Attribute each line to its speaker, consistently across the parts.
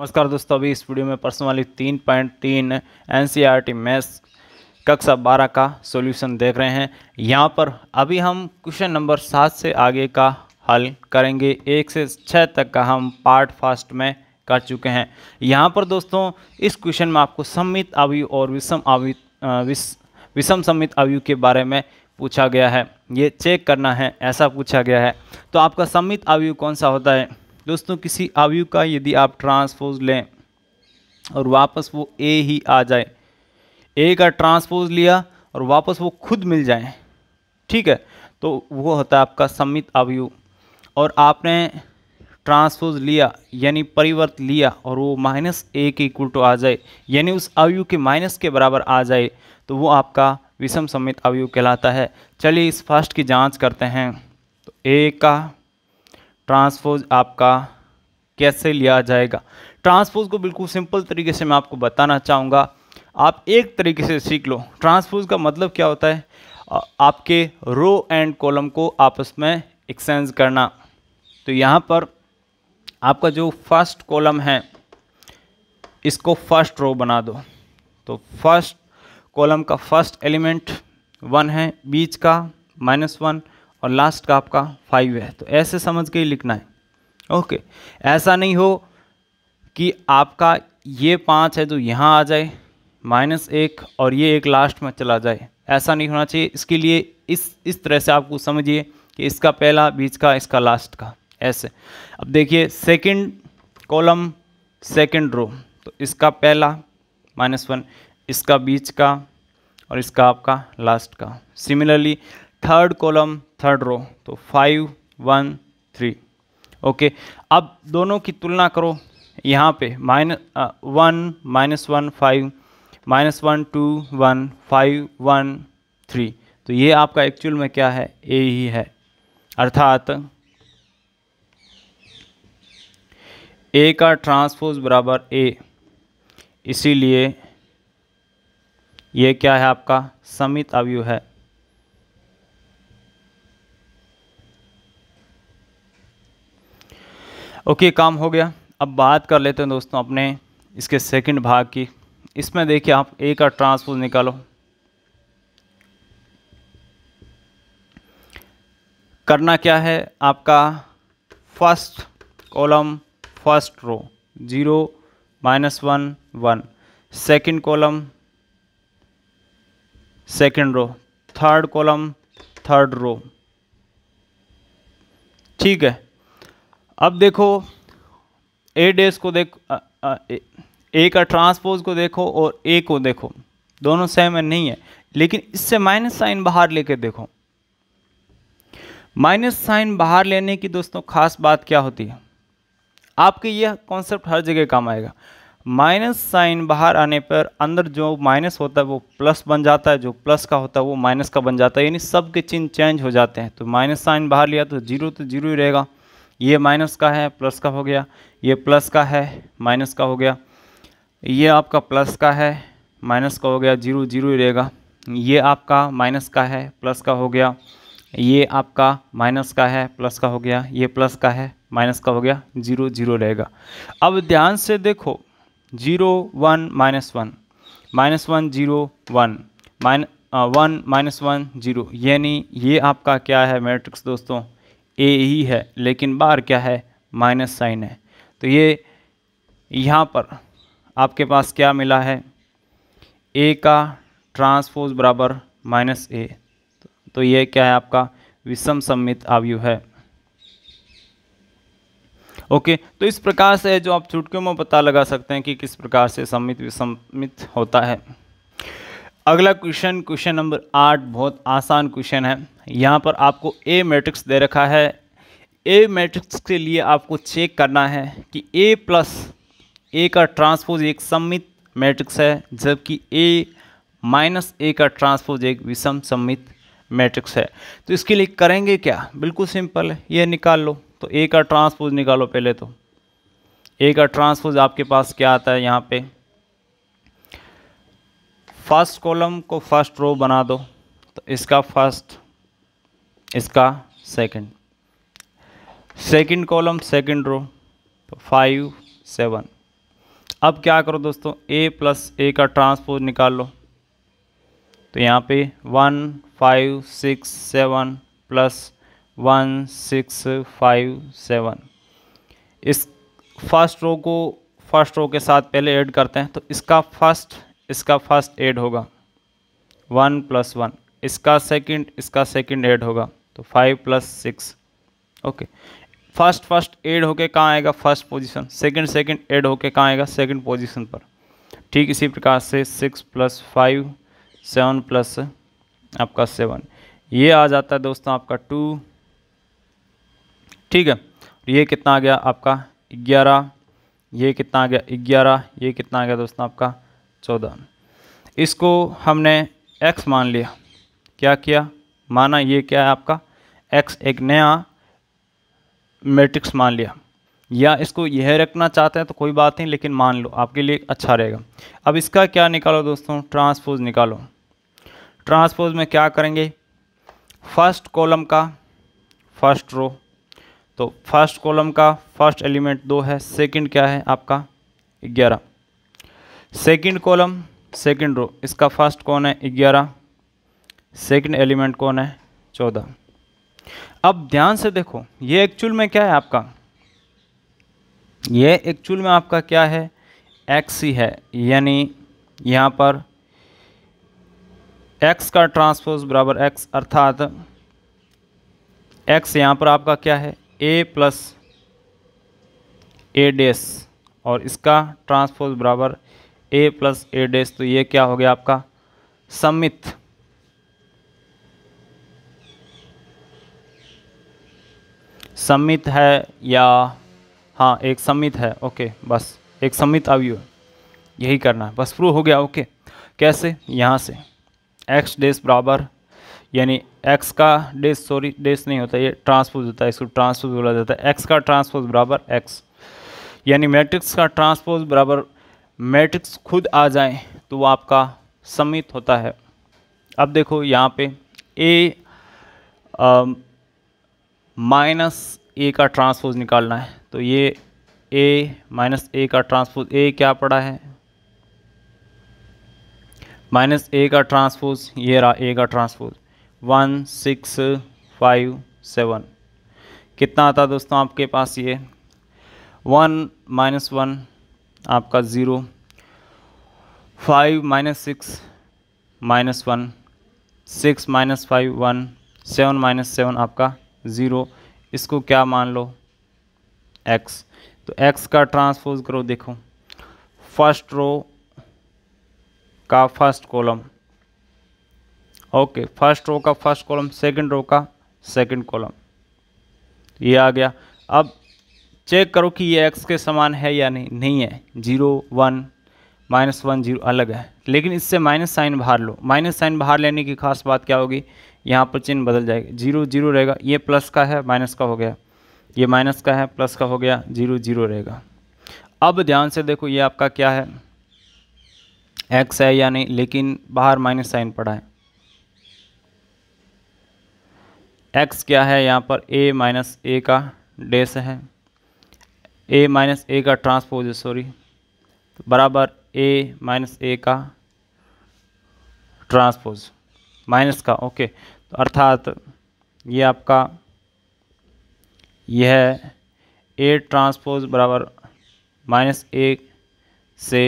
Speaker 1: नमस्कार दोस्तों अभी इस वीडियो में प्रश्न वाली तीन पॉइंट तीन N C R T maths कक्षा बारह का सॉल्यूशन देख रहे हैं यहाँ पर अभी हम क्वेश्चन नंबर सात से आगे का हल करेंगे एक से छः तक का हम पार्ट फास्ट में कर चुके हैं यहाँ पर दोस्तों इस क्वेश्चन में आपको सम्मित आवयु और विषम आयु विषम सम्मित आवयु के बारे में पूछा गया है ये चेक करना है ऐसा पूछा गया है तो आपका सम्मित आवयु कौन सा होता है दोस्तों किसी आवयु का यदि आप ट्रांसपोज लें और वापस वो ए ही आ जाए ए का ट्रांसपोज लिया और वापस वो खुद मिल जाए ठीक है तो वो होता है आपका सम्मित आवयु और आपने ट्रांसपोज लिया यानी परिवर्त लिया और वो माइनस ए के इक्वल टू आ जाए यानी उस आवयु के माइनस के बराबर आ जाए तो वो आपका विषम सम्मित आवयु कहलाता है चलिए इस फर्स्ट की जांच करते हैं तो ए का ट्रांसपोज आपका कैसे लिया जाएगा ट्रांसपोज को बिल्कुल सिंपल तरीके से मैं आपको बताना चाहूँगा आप एक तरीके से सीख लो ट्रांसपोज का मतलब क्या होता है आपके रो एंड कॉलम को आपस में एक्सचेंज करना तो यहाँ पर आपका जो फर्स्ट कॉलम है इसको फर्स्ट रो बना दो तो फर्स्ट कॉलम का फर्स्ट एलिमेंट वन है बीच का माइनस वन और लास्ट का आपका फाइव है तो ऐसे समझ के ही लिखना है ओके ऐसा नहीं हो कि आपका ये पाँच है जो तो यहाँ आ जाए माइनस एक और ये एक लास्ट में चला जाए ऐसा नहीं होना चाहिए इसके लिए इस इस तरह से आपको समझिए कि इसका पहला बीच का इसका लास्ट का ऐसे अब देखिए सेकंड कॉलम सेकंड रो तो इसका पहला माइनस वन इसका बीच का और इसका आपका लास्ट का similarly third column third row तो फाइव वन थ्री ओके अब दोनों की तुलना करो यहाँ पे minus one minus one five minus one two one five one three तो ये आपका एक्चुअल में क्या है ए ही है अर्थात ए का ट्रांसपोज बराबर ए इसीलिए ये क्या है आपका समित अवयु है ओके काम हो गया अब बात कर लेते हैं दोस्तों अपने इसके सेकंड भाग की इसमें देखिए आप ए का ट्रांसपोज निकालो करना क्या है आपका first column first row zero minus one one second column second row third column third row ठीक है अब देखो ए डेस को देख ए, ए का ट्रांसपोज को देखो और ए को देखो दोनों सेम है नहीं है लेकिन इससे माइनस साइन बाहर लेके देखो माइनस साइन बाहर लेने की दोस्तों खास बात क्या होती है आपके यह कॉन्सेप्ट हर जगह काम आएगा माइनस साइन बाहर आने पर अंदर जो माइनस होता है वो प्लस बन जाता है जो प्लस का होता है वो माइनस का बन जाता है यानी सब के चिन्ह चेंज हो जाते हैं तो माइनस साइन बाहर लिया तो जीरो तो जीरो ही रहेगा ये माइनस का है प्लस का हो गया ये प्लस का है माइनस का हो गया ये आपका प्लस का है माइनस का हो गया जीरो जीरो ही रहेगा ये आपका माइनस का है प्लस का हो गया ये आपका माइनस का है प्लस का हो गया ये प्लस का है माइनस का हो गया जीरो जीरो रहेगा अब ध्यान से देखो zero one minus one minus one zero one minus one minus one zero यानी ये आपका क्या है मैट्रिक्स दोस्तों ए ही है लेकिन बार क्या है माइनस साइन है तो ये यहाँ पर आपके पास क्या मिला है ए का ट्रांसपोज बराबर माइनस ए तो ये क्या है आपका विषम सम्मित आवयु है ओके तो इस प्रकार से जो आप चुटकियों में पता लगा सकते हैं कि किस प्रकार से सम्मित विसम्मित होता है अगला क्वेश्चन क्वेश्चन नंबर आठ बहुत आसान क्वेश्चन है यहाँ पर आपको ए मैट्रिक्स दे रखा है ए मैट्रिक्स के लिए आपको चेक करना है कि ए प्लस ए का ट्रांसपोज एक सम्मित मैट्रिक्स है जबकि ए माइनस ए का ट्रांसपोज एक विषम सम्मित मैट्रिक्स है तो इसके लिए करेंगे क्या बिल्कुल सिंपल है ये निकाल लो तो ए का ट्रांसपोज निकालो पहले तो ए का ट्रांसपोज आपके पास क्या आता है यहाँ पर फर्स्ट कॉलम को फर्स्ट रो बना दो तो इसका फर्स्ट इसका second second column second row तो फाइव सेवन अब क्या करो दोस्तों ए प्लस ए का ट्रांसपोज निकाल लो तो यहाँ पे one five six seven plus one six five seven इस फर्स्ट रो को फर्स्ट रो के साथ पहले ऐड करते हैं तो इसका फर्स्ट इसका फर्स्ट एड होगा वन प्लस वन इसका सेकंड इसका सेकंड एड होगा तो five plus six okay first first add होके कहाँ आएगा first position second second add होके कहाँ आएगा सेकंड पोजीशन पर ठीक इसी प्रकार से six plus five seven plus आपका सेवन ये आ जाता है दोस्तों आपका टू ठीक है ये कितना आ गया आपका ग्यारह ये कितना आ गया ग्यारह ये कितना आ गया दोस्तों आपका चौदह इसको हमने x मान लिया क्या किया माना ये क्या है आपका x एक नया मैट्रिक्स मान लिया या इसको यह रखना चाहते हैं तो कोई बात नहीं लेकिन मान लो आपके लिए अच्छा रहेगा अब इसका क्या निकालो दोस्तों ट्रांसपोज निकालो ट्रांसपोज में क्या करेंगे फर्स्ट कॉलम का फर्स्ट रो तो फर्स्ट कॉलम का फर्स्ट एलिमेंट दो है सेकंड क्या है आपका ग्यारह सेकंड कॉलम सेकंड रो इसका फर्स्ट कौन है ग्यारह सेकंड एलिमेंट कौन है चौदह अब ध्यान से देखो ये एक्चुअल में क्या है आपका ये एक्चुअल में आपका क्या है एक्स ही है यानी यहाँ पर एक्स का ट्रांसपोज बराबर एक्स अर्थात एक्स यहाँ पर आपका क्या है ए प्लस ए डेस और इसका ट्रांसपोज बराबर ए प्लस ए डैश तो ये क्या हो गया आपका सम्मित सम्मित है या हाँ एक सम्मित है ओके बस एक सम्मित अवयव यही करना है बस प्रूव हो गया ओके कैसे यहाँ से एक्स डैश बराबर यानी एक्स का डैश सॉरी डैश नहीं होता ये ट्रांसपोज होता है इसको ट्रांसपोज बोला जाता है एक्स का ट्रांसपोज बराबर एक्स यानी मैट्रिक्स का ट्रांसपोज बराबर मैट्रिक्स खुद आ जाए तो वो आपका समित होता है अब देखो यहाँ पे ए माइनस ए का ट्रांसपोज निकालना है तो ये ए माइनस ए का ट्रांसपोज ए क्या पड़ा है माइनस ए का ट्रांसपोज ये रहा ए का transpose one six five seven कितना आता दोस्तों आपके पास ये वन माइनस वन आपका zero five minus six minus one six minus five one seven minus seven आपका ज़ीरो इसको क्या मान लो एक्स तो एक्स का ट्रांसपोज करो देखो फर्स्ट रो का first column okay first row का फर्स्ट कॉलम सेकंड रो का सेकंड कॉलम ये आ गया अब चेक करो कि ये एक्स के समान है या नहीं नहीं है zero one minus one zero अलग है लेकिन इससे माइनस साइन बाहर लो माइनस साइन बाहर लेने की खास बात क्या होगी यहाँ पर चिन्ह बदल जाएगा जीरो जीरो रहेगा ये प्लस का है माइनस का हो गया ये माइनस का है प्लस का हो गया जीरो जीरो रहेगा अब ध्यान से देखो ये आपका क्या है एक्स है या नहीं लेकिन बाहर माइनस साइन पड़ा है एक्स क्या है यहाँ पर ए माइनस ए का डेस है ए माइनस ए का ट्रांसपोज सॉरी तो बराबर ए माइनस ए का ट्रांसपोज माइनस का ओके तो अर्थात ये आपका यह ए ट्रांसपोज बराबर माइनस ए से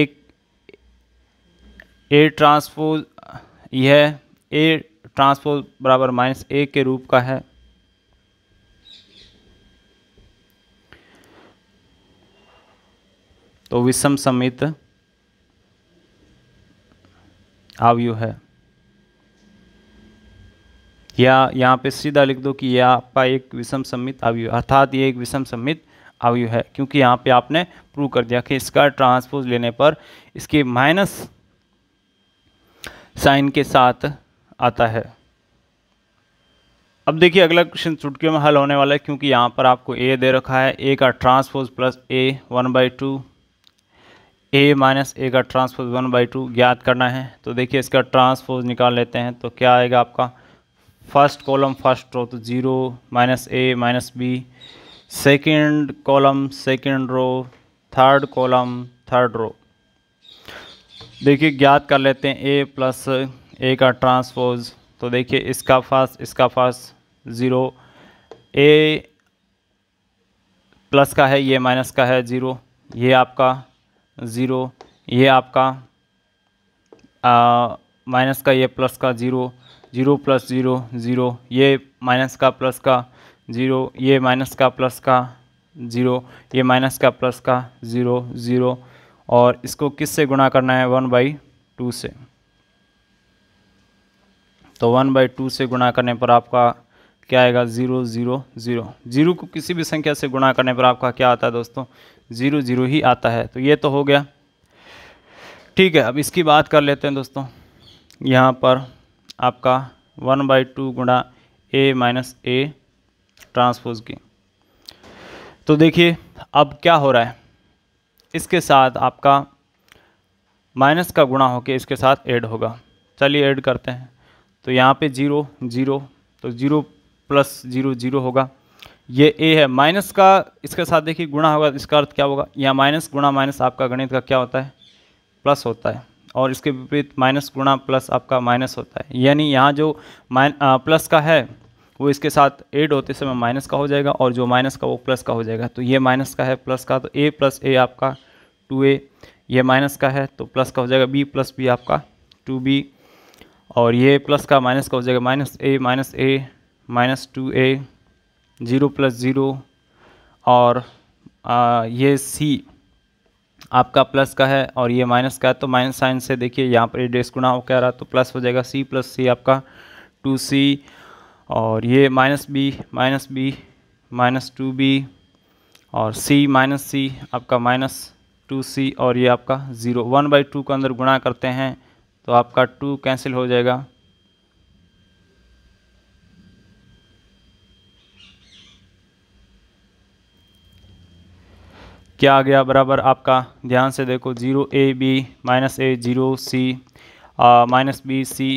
Speaker 1: एक ए ट्रांसपोज यह ए ट्रांसपोज बराबर माइनस ए के रूप का है तो विषम समित आवयु है या यहाँ पे सीधा लिख दो कि यह आपका एक विषम सम्मित आवयु अर्थात ये एक विषम सम्मित आवयु है क्योंकि यहाँ पे आपने प्रूव कर दिया कि इसका ट्रांसपोज लेने पर इसके माइनस साइन के साथ आता है अब देखिए अगला क्वेश्चन चुटकियों में हल होने वाला है क्योंकि यहाँ पर आपको ए दे रखा है ए का transpose plus A one by two A minus A का ट्रांसपोज वन बाई टू ज्ञात करना है तो देखिए इसका ट्रांसपोज निकाल लेते हैं तो क्या आएगा आपका फर्स्ट कॉलम फर्स्ट रो तो zero minus A minus B second column second row third column third row देखिए ज्ञात कर लेते हैं ए प्लस ए का ट्रांसपोज तो देखिए इसका फर्स्ट इसका फर्स्ट ज़ीरो ए प्लस का है ये माइनस का है ज़ीरो ये आपका ज़ीरो ये आपका माइनस का ये प्लस का zero zero plus zero zero ये माइनस का प्लस का ज़ीरो ये माइनस का प्लस का ज़ीरो ये माइनस का प्लस का ज़ीरो ज़ीरो और इसको किस से गुणा करना है वन बाई टू से तो वन बाई टू से गुणा करने पर आपका क्या आएगा ज़ीरो ज़ीरो ज़ीरो ज़ीरो को किसी भी संख्या से गुणा करने पर आपका क्या आता है दोस्तों ज़ीरो ज़ीरो ही आता है तो ये तो हो गया ठीक है अब इसकी बात कर लेते हैं दोस्तों यहाँ पर आपका वन बाई टू गुणा ए माइनस ए ट्रांसपोज की तो देखिए अब क्या हो रहा है इसके साथ आपका माइनस का गुणा होके इसके साथ ऐड होगा चलिए ऐड करते हैं तो यहाँ पे ज़ीरो ज़ीरो तो ज़ीरो प्लस ज़ीरो ज़ीरो होगा ये ए है माइनस का इसके साथ देखिए गुणा होगा इसका अर्थ क्या होगा यहाँ माइनस गुणा माइनस आपका गणित का क्या होता है प्लस होता है और इसके विपरीत माइनस गुणा प्लस आपका माइनस होता है यानी यहाँ जो माइन प्लस का है वो इसके साथ एड होते समय माइनस का हो जाएगा और जो माइनस का वो प्लस का हो जाएगा तो ये माइनस का है प्लस का तो ए प्लस ए आपका टू ए ये माइनस का है तो प्लस का हो जाएगा बी प्लस बी आपका टू बी और ये प्लस का माइनस का हो जाएगा minus A minus A minus two A zero plus zero और आ, ये सी आपका प्लस का है और ये माइनस का है तो माइनस साइन से देखिए यहाँ पर ये डेस गुना हो क्या रहा तो प्लस हो जाएगा सी प्लस सी आपका टू सी और ये minus B minus B minus two B और सी माइनस सी आपका माइनस टू सी और ये आपका ज़ीरो वन बाई टू का अंदर गुणा करते हैं तो आपका टू कैंसिल हो जाएगा क्या आ गया बराबर आपका ध्यान से देखो zero A B minus A zero C minus B C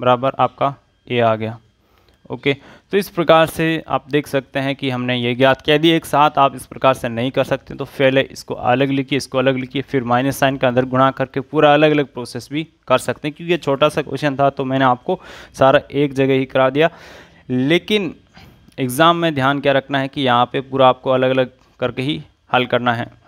Speaker 1: बराबर आपका ए आ गया ओके तो इस प्रकार से आप देख सकते हैं कि हमने ये ज्ञात किया यदि एक साथ आप इस प्रकार से नहीं कर सकते तो पहले इसको अलग लिखिए इसको अलग लिखिए फिर माइनस साइन का अंदर गुणा करके पूरा अलग अलग प्रोसेस भी कर सकते हैं क्योंकि छोटा सा क्वेश्चन था तो मैंने आपको सारा एक जगह ही करा दिया लेकिन एग्ज़ाम में ध्यान क्या रखना है कि यहाँ पर पूरा आपको अलग अलग करके ही हल करना है